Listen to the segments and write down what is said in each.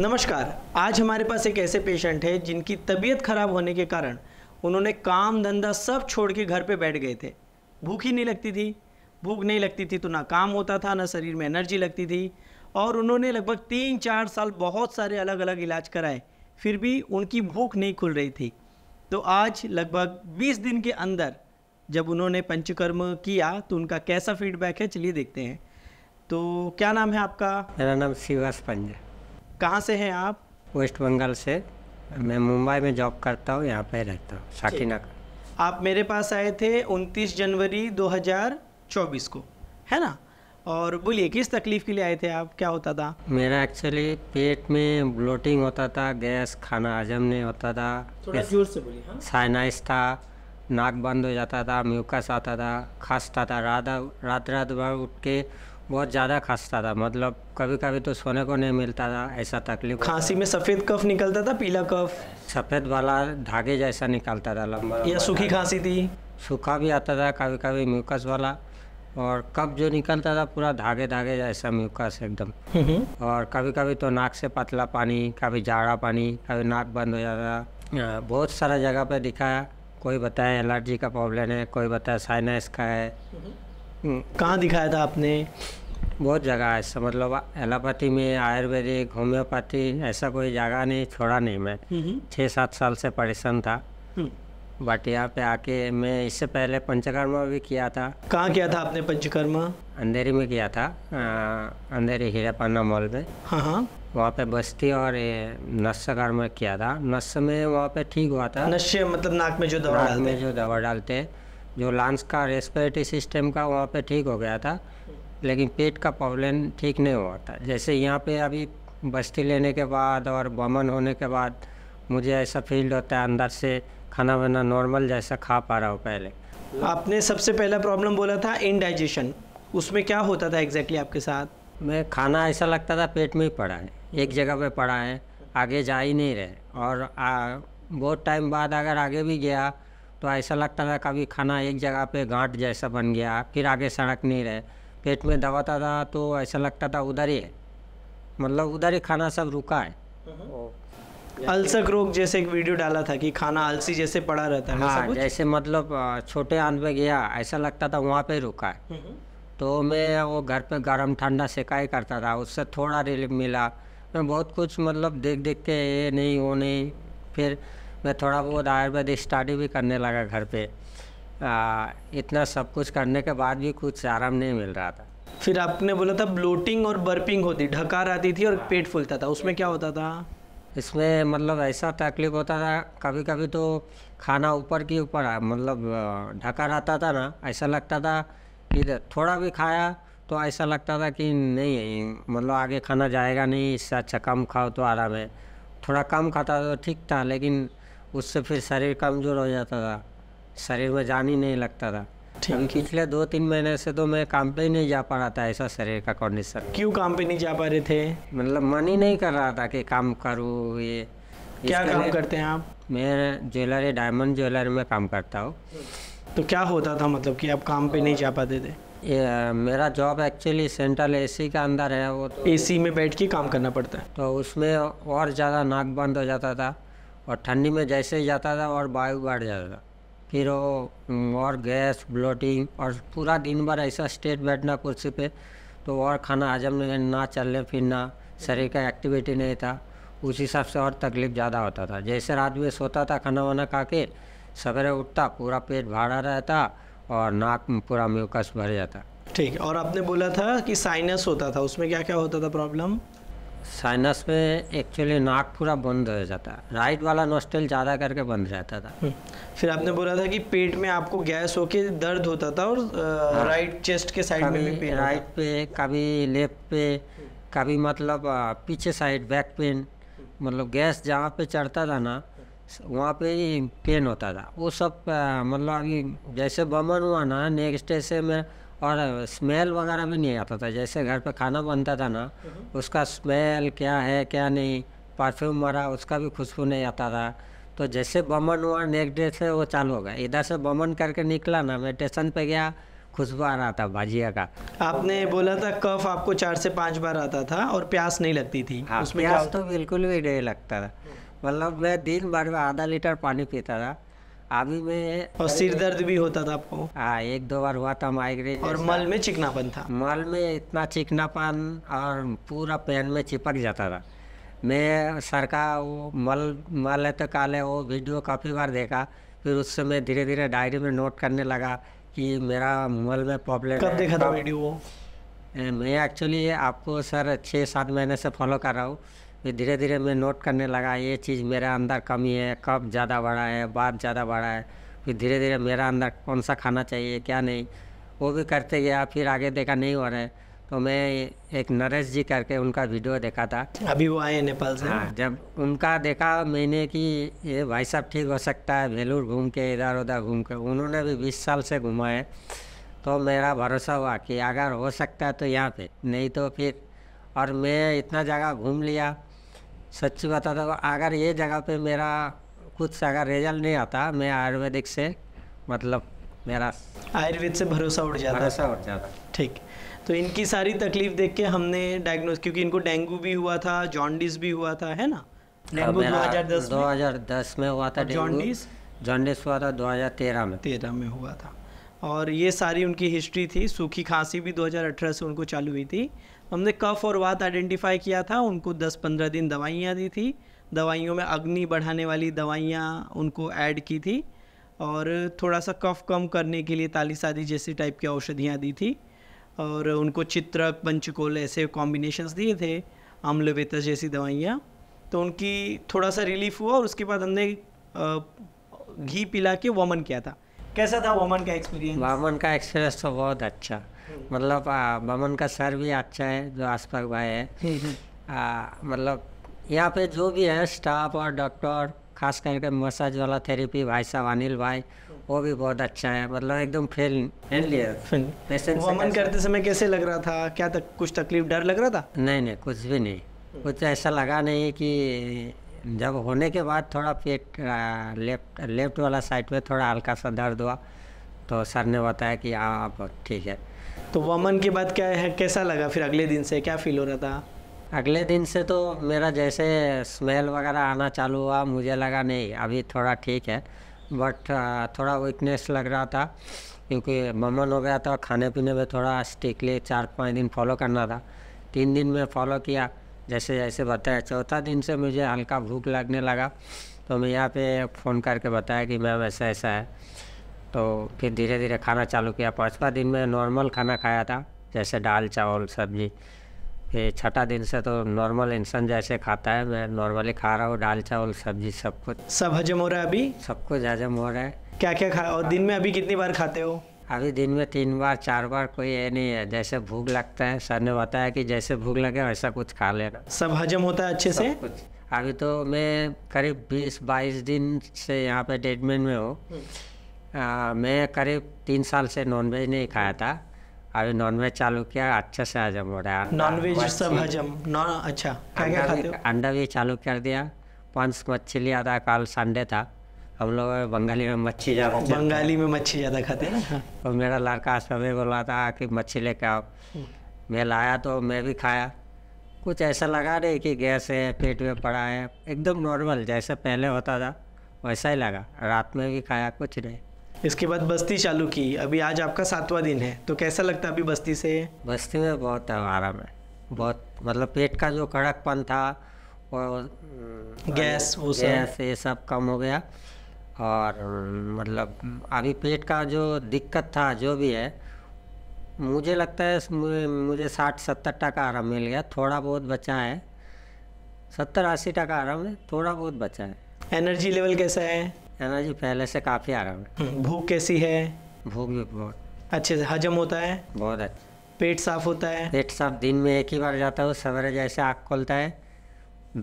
नमस्कार आज हमारे पास एक ऐसे पेशेंट है जिनकी तबीयत खराब होने के कारण उन्होंने काम धंधा सब छोड़ के घर पे बैठ गए थे भूख ही नहीं लगती थी भूख नहीं लगती थी तो ना काम होता था ना शरीर में एनर्जी लगती थी और उन्होंने लगभग तीन चार साल बहुत सारे अलग अलग इलाज कराए फिर भी उनकी भूख नहीं खुल रही थी तो आज लगभग बीस दिन के अंदर जब उन्होंने पंचकर्म किया तो उनका कैसा फीडबैक है चलिए देखते हैं तो क्या नाम है आपका मेरा नाम शिवास पंजा कहाँ से हैं आप वेस्ट बंगाल से मैं मुंबई में जॉब करता हूँ यहाँ पे रहता हूँ साकिना आप मेरे पास आए थे 29 जनवरी 2024 को है ना और बोलिए किस तकलीफ़ के लिए आए थे आप क्या होता था मेरा एक्चुअली पेट में ब्लोटिंग होता था गैस खाना हजम नहीं होता था थोड़ा जोर से बोलिए साइनाइस हाँ। था नाक बंद हो जाता था म्यूकस आता था खांसता था रात रात रात भर उठ के बहुत ज़्यादा खांसता था मतलब कभी कभी तो सोने को नहीं मिलता था ऐसा तकलीफ खांसी में सफ़ेद कफ निकलता था पीला कफ सफ़ेद वाला धागे जैसा निकलता था लंबा या सूखी खांसी थी सूखा भी आता था कभी कभी म्यूकस वाला और कफ जो निकलता था पूरा धागे धागे जैसा म्यूकस एकदम और कभी कभी तो नाक से पतला पानी कभी जाड़ा पानी कभी नाक बंद हो जाता बहुत सारा जगह पर दिखाया कोई बताया एलर्जी का प्रॉब्लम है कोई बताया साइनस का है हम्म, कहाँ दिखाया था आपने बहुत जगह है समझ मतलब एलोपैथी में आयुर्वेदिक होम्योपैथी ऐसा कोई जगह नहीं छोड़ा नहीं मैं हम्म, हम्म। छः सात साल से परेशान था बट यहाँ पे आके मैं इससे पहले पंचकर्मा भी किया था कहाँ किया था आपने पंचकर्मा अंधेरी में किया था आ, अंधेरी हीरापाना मॉल में हाँ हाँ वहाँ पे बस्ती और नस्सगार में किया था नश में वहाँ पे ठीक हुआ था नशे मतलब नाक में जो दवा नाक में जो दवा डालते हैं जो लांस का रेस्पिरेटरी सिस्टम का वहाँ पे ठीक हो गया था लेकिन पेट का प्रॉब्लम ठीक नहीं हुआ था जैसे यहाँ पे अभी बस्ती लेने के बाद और बमन होने के बाद मुझे ऐसा फील होता है अंदर से खाना वाना नॉर्मल जैसा खा पा रहा हूँ पहले आपने सबसे पहला प्रॉब्लम बोला था इनडाइजेशन उसमें क्या होता था एग्जैक्टली आपके साथ मैं खाना ऐसा लगता था पेट में ही पड़ा है एक जगह पे पड़ा है आगे जा ही नहीं रहे और आ, बहुत टाइम बाद अगर आगे भी गया तो ऐसा लगता था कभी खाना एक जगह पे गांठ जैसा बन गया फिर आगे सड़क नहीं रहे पेट में दबाता था तो ऐसा लगता था उधर ही मतलब उधर ही खाना सब रुका है अलसक रोग जैसे एक वीडियो डाला था कि खाना आलसी जैसे पड़ा रहता है हाँ जैसे मतलब छोटे आंध पे गया ऐसा लगता था वहाँ पे रुका है हम्म। तो मैं वो घर पे गर्म ठंडा सेकाई करता था उससे थोड़ा रिलीफ मिला मैं बहुत कुछ मतलब देख देख के ये नहीं वो नहीं फिर मैं थोड़ा बहुत आयुर्वेद स्टडी भी करने लगा घर पे आ, इतना सब कुछ करने के बाद भी कुछ आराम नहीं मिल रहा था फिर आपने बोला था ब्लोटिंग और बर्पिंग होती ढकार आती थी और हाँ। पेट फूलता था उसमें क्या होता था इसमें मतलब ऐसा तकलीफ होता था कभी कभी तो खाना ऊपर की ऊपर मतलब ढका रहता था ना ऐसा लगता था कि थोड़ा भी खाया तो ऐसा लगता था कि नहीं मतलब आगे खाना जाएगा नहीं इससे अच्छा कम खाओ तो आराम है थोड़ा कम खाता तो ठीक था लेकिन उससे फिर शरीर कमज़ोर हो जाता था शरीर में जान ही नहीं लगता था पिछले दो तीन महीने से तो मैं काम पे ही नहीं जा पा रहा था ऐसा शरीर का कंडीशन क्यों काम पे नहीं जा पा रहे थे मतलब मन ही नहीं कर रहा था कि काम करूँ ये क्या काम करते हैं आप मैं ज्वेलरी डायमंड ज्वेलरी में काम करता हूँ तो क्या होता था मतलब कि आप काम पे नहीं जा पाते थे ये मेरा जॉब एक्चुअली सेंट्रल एसी के अंदर है वो तो एसी में बैठ के काम करना पड़ता है तो उसमें और ज़्यादा नाक बंद हो जाता था और ठंडी में जैसे ही जाता था और वायु बढ़ जाता था फिर वो और गैस ब्लोटिंग और पूरा दिन भर ऐसा स्टेट बैठना कुर्सी पे तो और खाना हजम नहीं ना चलने फिरना शरीर का एक्टिविटी नहीं था उस हिसाब से और तकलीफ ज़्यादा होता था जैसे रात में सोता था खाना वाना खा के सवेरे उठता पूरा पेट भाड़ा रहता और नाक पूरा म्यूकस भर जाता ठीक और आपने बोला था कि साइनस होता था उसमें क्या क्या होता था प्रॉब्लम साइनस में एक्चुअली नाक पूरा बंद हो जाता है राइट वाला नोस्टल ज़्यादा करके बंद रहता था हम्म। फिर आपने बोला था कि पेट में आपको गैस होके दर्द होता था और राइट हाँ। चेस्ट के साइड में भी पेन राइट पे कभी लेफ्ट पे कभी मतलब पीछे साइड बैक पेन मतलब गैस जहाँ पे चढ़ता था ना वहाँ पे ही पेन होता था वो सब मतलब अभी जैसे बमन हुआ ना नेक्स्ट डे से मैं और स्मेल वगैरह भी नहीं आता था जैसे घर पे खाना बनता था ना हम्म। उसका स्मेल क्या है क्या नहीं परफ्यूम मरा उसका भी खुशबू नहीं आता था तो जैसे बमन हुआ नेक्स्ट डे से वो चालू हो गया इधर से बमन करके निकला ना मैं स्टेशन पे गया खुशबू आ रहा था भाजिया का आपने बोला था कफ आपको चार से पाँच बार आता था और प्यास नहीं लगती थी हाँ, उसमें प्यास तो बिल्कुल भी नहीं लगता था मतलब मैं दिन भर में आधा लीटर पानी पीता था अभी मैं और सिर तो दर्द भी होता था आपको हाँ एक दो बार हुआ था माइग्रेन और मल में चिकनापन था मल में इतना चिकनापन और पूरा पेन में चिपक जाता था मैं सर का वो मल मल है तो काले वो वीडियो काफ़ी बार देखा फिर उससे मैं धीरे धीरे डायरी में नोट करने लगा कि मेरा मल में प्रॉब्लम कब देखा था वीडियो मैं एक्चुअली आपको सर छः सात महीने से फॉलो कर रहा हूँ फिर धीरे धीरे मैं नोट करने लगा ये चीज़ मेरा अंदर कमी है कब ज़्यादा बढ़ा है बात ज़्यादा बढ़ा है फिर धीरे धीरे मेरा अंदर कौन सा खाना चाहिए क्या नहीं वो भी करते गया फिर आगे देखा नहीं हो रहा है तो मैं एक नरेश जी करके उनका वीडियो देखा था अभी वो आए नेपाल से हाँ जब उनका देखा मैंने कि ये भाई साहब ठीक हो सकता है वेलूर घूम के इधर उधर घूम के उन्होंने भी बीस साल से है तो मेरा भरोसा हुआ कि अगर हो सकता है तो यहाँ पे नहीं तो फिर और मैं इतना जगह घूम लिया सच्ची बता दो तो अगर ये जगह पे मेरा कुछ अगर रिजल्ट नहीं आता मैं आयुर्वेदिक से मतलब मेरा आयुर्वेद से भरोसा उठ जाता भरोसा उठ जाता ठीक तो इनकी सारी तकलीफ देख के हमने डायग्नोज क्योंकि इनको डेंगू भी हुआ था जॉन्डिस भी हुआ था है ना डेंगू दो हजार दस में हुआ था जॉन्डिस जॉन्डिस हुआ था दो हजार तेरह में तेरह में हुआ था और ये सारी उनकी हिस्ट्री थी सूखी खांसी भी 2018 से उनको चालू हुई थी हमने कफ और वात आइडेंटिफाई किया था उनको 10-15 दिन दवाइयाँ दी थी दवाइयों में अग्नि बढ़ाने वाली दवाइयाँ उनको ऐड की थी और थोड़ा सा कफ कम करने के लिए ताली सादी जैसी टाइप की औषधियाँ दी थी और उनको चित्रक पंचकोल ऐसे कॉम्बिनेशंस दिए थे आम्लोवेत जैसी दवाइयाँ तो उनकी थोड़ा सा रिलीफ हुआ और उसके बाद हमने घी पिला के वमन किया था कैसा था वमन का एक्सपीरियंस वामन का एक्सपीरियंस तो बहुत अच्छा मतलब बमन का सर भी अच्छा है जो आसपास भाई है मतलब यहाँ पे जो भी है स्टाफ और डॉक्टर खास करके मसाज वाला थेरेपी भाई साहब अनिल भाई वो भी बहुत अच्छा है मतलब एकदम फेल करते समय कैसे लग रहा था क्या तक कुछ तकलीफ डर लग रहा था नहीं नहीं कुछ भी नहीं कुछ ऐसा लगा नहीं कि जब होने के बाद थोड़ा पेट लेफ्ट लेफ्ट वाला साइड पे थोड़ा हल्का सा दर्द हुआ तो सर ने बताया कि आप हाँ, ठीक है तो वमन के बाद क्या है कैसा लगा फिर अगले दिन से क्या फील हो रहा था अगले दिन से तो मेरा जैसे स्मेल वगैरह आना चालू हुआ मुझे लगा नहीं अभी थोड़ा ठीक है बट थोड़ा वीकनेस लग रहा था क्योंकि ममन हो गया था खाने पीने में थोड़ा स्ट्रिकली चार पाँच दिन फॉलो करना था तीन दिन में फॉलो किया जैसे जैसे बताया चौथा दिन से मुझे हल्का भूख लगने लगा तो मैं यहाँ पे फ़ोन करके बताया कि मैम ऐसा ऐसा है तो फिर धीरे धीरे खाना चालू किया पाँचवा दिन में नॉर्मल खाना खाया था जैसे दाल चावल सब्जी फिर छठा दिन से तो नॉर्मल इंसान जैसे खाता है मैं नॉर्मली खा रहा हूँ दाल चावल सब्जी सब कुछ सब हजम हो रहा है अभी सब कुछ हजम हो रहा है क्या क्या खा और दिन में अभी कितनी बार खाते हो अभी दिन में तीन बार चार बार कोई ये नहीं है जैसे भूख लगता है सर ने बताया कि जैसे भूख लगे वैसा कुछ खा लेना सब हजम होता है अच्छे से कुछ अभी तो मैं करीब बीस बाईस दिन से यहाँ पे ट्रीटमेंट में हूँ आ, मैं करीब तीन साल से नॉनवेज नहीं खाया था अभी नॉनवेज चालू किया अच्छे से हजम हो रहा है नॉनवेज सब हजम नॉन अच्छा क्या क्या खाते हो अंडा भी चालू कर दिया पांच मच्छी लिया था कल संडे था हम लोग बंगाली में मच्छी ज़्यादा बंगाली में मच्छी ज़्यादा खाते हैं ना और हाँ। तो मेरा लड़का सभी बोला था कि मच्छी लेके आओ हम्म। मैं लाया तो मैं भी खाया कुछ ऐसा लगा नहीं कि गैस है पेट में पड़ा है एकदम नॉर्मल जैसे पहले होता था वैसा ही लगा रात में भी खाया कुछ नहीं इसके बाद बस्ती चालू की अभी आज आपका सातवां दिन है तो कैसा लगता है अभी बस्ती से बस्ती में बहुत आराम है बहुत मतलब पेट का जो कड़कपन था और गैस वो सब गैस ये सब कम हो गया और मतलब अभी पेट का जो दिक्कत था जो भी है मुझे लगता है मुझे, मुझे साठ सत्तर टका आराम मिल गया थोड़ा बहुत बचा है सत्तर अस्सी टका आराम है थोड़ा बहुत बचा है एनर्जी लेवल कैसा है है ना जी पहले से काफ़ी आराम है हम्म, भूख कैसी है भूख भी बहुत अच्छे से हजम होता है बहुत अच्छा पेट साफ होता है पेट साफ दिन में एक ही बार जाता है सवेरे जैसे आँख खोलता है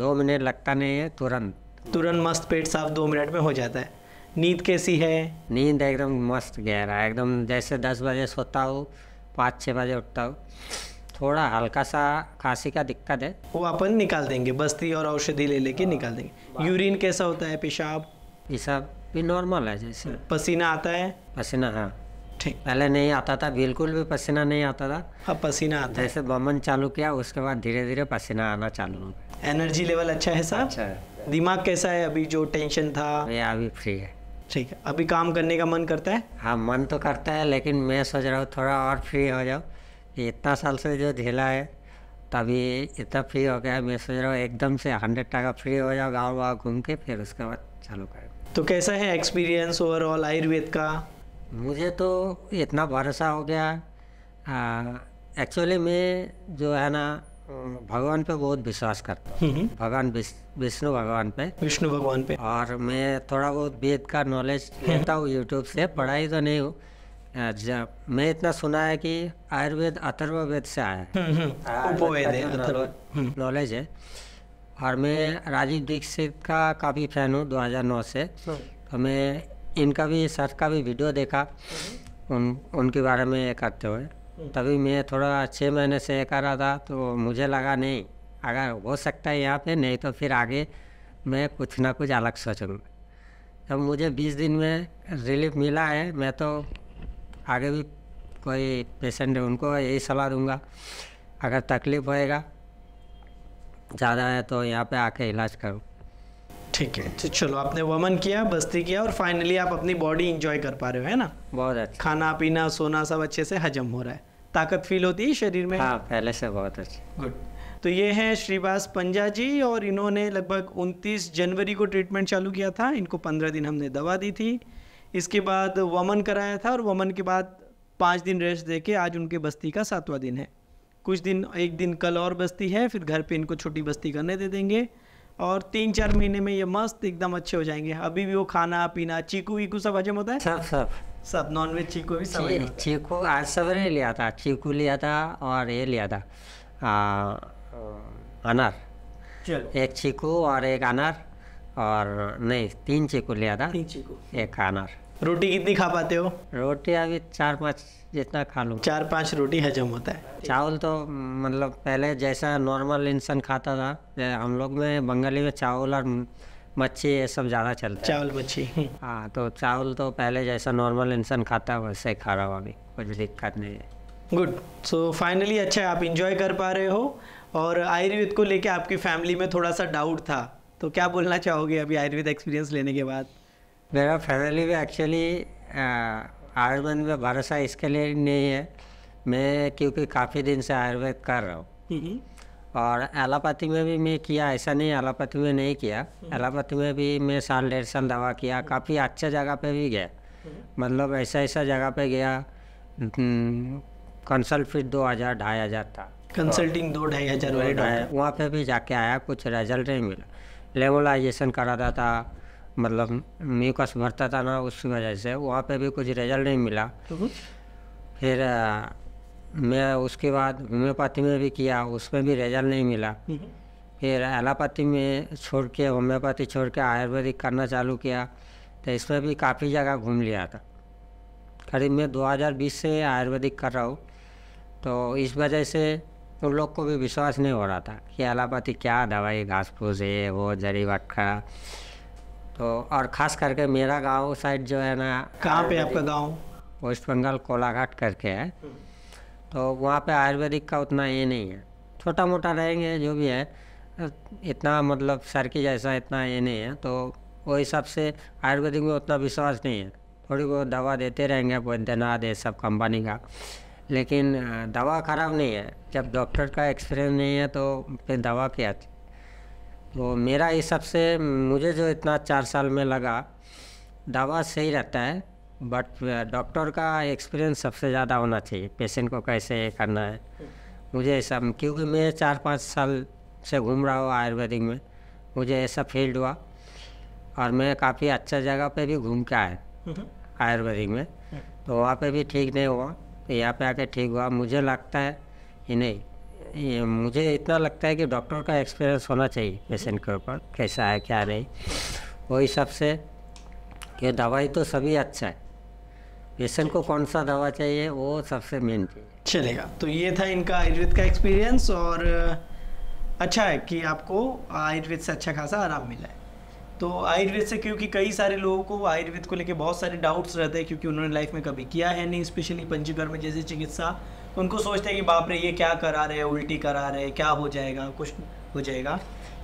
दो मिनट लगता नहीं है तुरंत तुरंत मस्त पेट साफ दो मिनट में हो जाता है नींद कैसी है नींद एकदम मस्त गहरा एकदम जैसे दस बजे सोता हूँ पाँच छः बजे उठता हूँ थोड़ा हल्का सा खांसी का दिक्कत है वो अपन निकाल देंगे बस्ती और औषधि ले लेके निकाल देंगे यूरिन कैसा होता है पेशाब पेशाब भी नॉर्मल है जैसे पसीना आता है पसीना हाँ ठीक पहले नहीं आता था बिल्कुल भी पसीना नहीं आता था अब पसीना आता जैसे बमन चालू किया उसके बाद धीरे धीरे पसीना आना चालू हो गया एनर्जी लेवल अच्छा है साहब अच्छा है दिमाग कैसा है अभी जो टेंशन था ये अभी फ्री है ठीक है अभी काम करने का मन करता है हाँ मन तो करता है लेकिन मैं सोच रहा हूँ थोड़ा और फ्री हो जाओ कि इतना साल से जो ढीला है तभी इतना फ्री हो गया मैं सोच रहा हूँ एकदम से हंड्रेड टाका फ्री हो जाओ गाँव वाँव घूम के फिर उसके बाद चालू करें तो कैसा है एक्सपीरियंस ओवरऑल आयुर्वेद का मुझे तो इतना भरोसा हो गया एक्चुअली मैं जो है ना भगवान पे बहुत विश्वास करता हूँ हम्म। भगवान विष्णु भगवान पे विष्णु भगवान पे और मैं थोड़ा बहुत वेद का नॉलेज हम्म। लेता हूँ यूट्यूब से पढ़ाई तो नहीं हूँ मैं इतना सुना है कि आयुर्वेद अथर्ववेद से आया है नॉलेज हम्म, है और मैं हम्म। राजीव दीक्षित का काफ़ी फ़ैन हूँ 2009 से हाँ। तो मैं इनका भी सर का भी वीडियो देखा हम्म। उन उनके बारे में करते हुए हम्म। तभी मैं थोड़ा छः महीने से कर रहा था तो मुझे लगा नहीं अगर हो सकता है यहाँ पे नहीं तो फिर आगे मैं कुछ ना कुछ अलग सोचूँगा जब तो मुझे 20 दिन में रिलीफ मिला है मैं तो आगे भी कोई पेशेंट है उनको यही सलाह दूंगा अगर तकलीफ़ होएगा ज़्यादा है तो यहाँ पे आके इलाज करो ठीक है तो चलो आपने वमन किया बस्ती किया और फाइनली आप अपनी बॉडी इंजॉय कर पा रहे हो है ना बहुत अच्छा खाना पीना सोना सब अच्छे से हजम हो रहा है ताकत फील होती है शरीर में हाँ पहले से बहुत अच्छी गुड तो ये हैं श्रीवास पंजा जी और इन्होंने लगभग 29 जनवरी को ट्रीटमेंट चालू किया था इनको 15 दिन हमने दवा दी थी इसके बाद वमन कराया था और वमन के बाद पाँच दिन रेस्ट दे आज उनके बस्ती का सातवां दिन है कुछ दिन एक दिन कल और बस्ती है फिर घर पे इनको छोटी बस्ती करने दे देंगे और तीन चार महीने में ये मस्त एकदम अच्छे हो जाएंगे अभी भी वो खाना पीना चीकू वीकू सब हजम होता है सब सब सब नॉनवेज चीकू भी सब चीकू आज सबने लिया था चीकू लिया था और ये लिया था अनार चलो एक चीकू और एक अनार और नहीं तीन चीकू लिया था तीन चीकू एक अनार रोटी कितनी खा पाते हो रोटी अभी चार पाँच जितना खा लूँ चार पाँच रोटी हजम होता है चावल तो मतलब पहले जैसा नॉर्मल इंसान खाता था हम लोग में बंगाली में चावल और मच्छी ये सब ज़्यादा चलता चावल मच्छी हाँ तो चावल तो पहले जैसा नॉर्मल इंसान खाता है वैसे ही खा रहा हूँ अभी कुछ दिक्कत नहीं है गुड सो फाइनली अच्छा आप इंजॉय कर पा रहे हो और आयुर्वेद को लेके आपकी फैमिली में थोड़ा सा डाउट था तो क्या बोलना चाहोगे अभी आयुर्वेद एक्सपीरियंस लेने के बाद मेरा फैमिली भी एक्चुअली आयुर्वेद में भरोसा इसके लिए नहीं है मैं क्योंकि काफ़ी दिन से आयुर्वेद कर रहा हूँ और एलोपैथी में भी मैं किया ऐसा नहीं एलोपैथी में नहीं किया हम्म। एलोपैथी में भी मैं साल डेढ़ साल दवा किया काफ़ी अच्छा जगह पे भी गया हम्म। मतलब ऐसा ऐसा जगह पे गया कंसल्ट फिर दो हज़ार ढाई हज़ार था कंसल्टिंग दो ढाई हज़ार वाले वहाँ पे भी जाके आया कुछ रिजल्ट नहीं मिला लेवलाइजेशन करा था मतलब मी का समझता था ना उस वजह से वहाँ पे भी कुछ रिजल्ट नहीं मिला तो फिर आ, मैं उसके बाद होम्योपैथी में भी किया उसमें भी रिजल्ट नहीं मिला हम्म। फिर एलापैथी में छोड़ के होम्योपैथी छोड़ के आयुर्वेदिक करना चालू किया तो इसमें भी काफ़ी जगह घूम लिया था करीब मैं 2020 से आयुर्वेदिक कर रहा हूँ तो इस वजह से उन लोग को भी विश्वास नहीं हो रहा था कि एलापैथी क्या दवाई घास फूस है वो जड़ी वटखा तो और ख़ास करके मेरा गांव साइड जो है ना कहाँ पे आपका गांव वेस्ट बंगाल कोलाघाट करके है तो वहाँ पे आयुर्वेदिक का उतना ये नहीं है छोटा मोटा रहेंगे जो भी है इतना मतलब सर की जैसा इतना ये नहीं है तो वो हिसाब से आयुर्वेदिक में उतना विश्वास नहीं है थोड़ी बहुत दवा देते रहेंगे वैद्यनाथ ये सब कंपनी का लेकिन दवा ख़राब नहीं है जब डॉक्टर का एक्सपीरियंस नहीं है तो फिर दवा क्या तो मेरा ये सबसे मुझे जो इतना चार साल में लगा दवा सही रहता है बट डॉक्टर का एक्सपीरियंस सबसे ज़्यादा होना चाहिए पेशेंट को कैसे करना है मुझे सब क्योंकि मैं चार पाँच साल से घूम रहा हूँ आयुर्वेदिक में मुझे ऐसा फील्ड हुआ और मैं काफ़ी अच्छा जगह पे भी घूम के आया हम्म। आयुर्वेदिक में हम्म। तो वहाँ पे भी ठीक नहीं हुआ तो यहाँ पे आके ठीक हुआ मुझे लगता है कि नहीं मुझे इतना लगता है कि डॉक्टर का एक्सपीरियंस होना चाहिए पेशेंट के ऊपर कैसा है क्या नहीं वो हिसाब से कि दवाई तो सभी अच्छा है पेशेंट को कौन सा दवा चाहिए वो सबसे मेन चीज़ चलेगा तो ये था इनका आयुर्वेद का एक्सपीरियंस और अच्छा है कि आपको आयुर्वेद से अच्छा खासा आराम मिला है तो आयुर्वेद से क्योंकि कई सारे लोगों को आयुर्वेद को लेके बहुत सारे डाउट्स रहते हैं क्योंकि उन्होंने लाइफ में कभी किया है नहीं स्पेशली पंचीकर्म जैसे चिकित्सा उनको सोचते हैं कि बाप रे ये क्या करा रहे हैं उल्टी करा रहे हैं क्या हो जाएगा कुछ हो जाएगा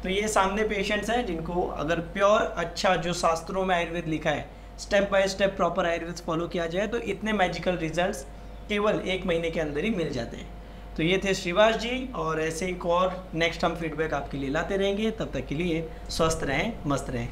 तो ये सामने पेशेंट्स हैं जिनको अगर प्योर अच्छा जो शास्त्रों में आयुर्वेद लिखा है step by step proper Ayurveda follow किया जाए तो इतने मैजिकल रिजल्ट्स केवल एक महीने के अंदर ही मिल जाते हैं तो ये थे श्रीवास जी और ऐसे एक और नेक्स्ट हम फीडबैक आपके लिए लाते रहेंगे तब तक के लिए स्वस्थ रहें मस्त रहें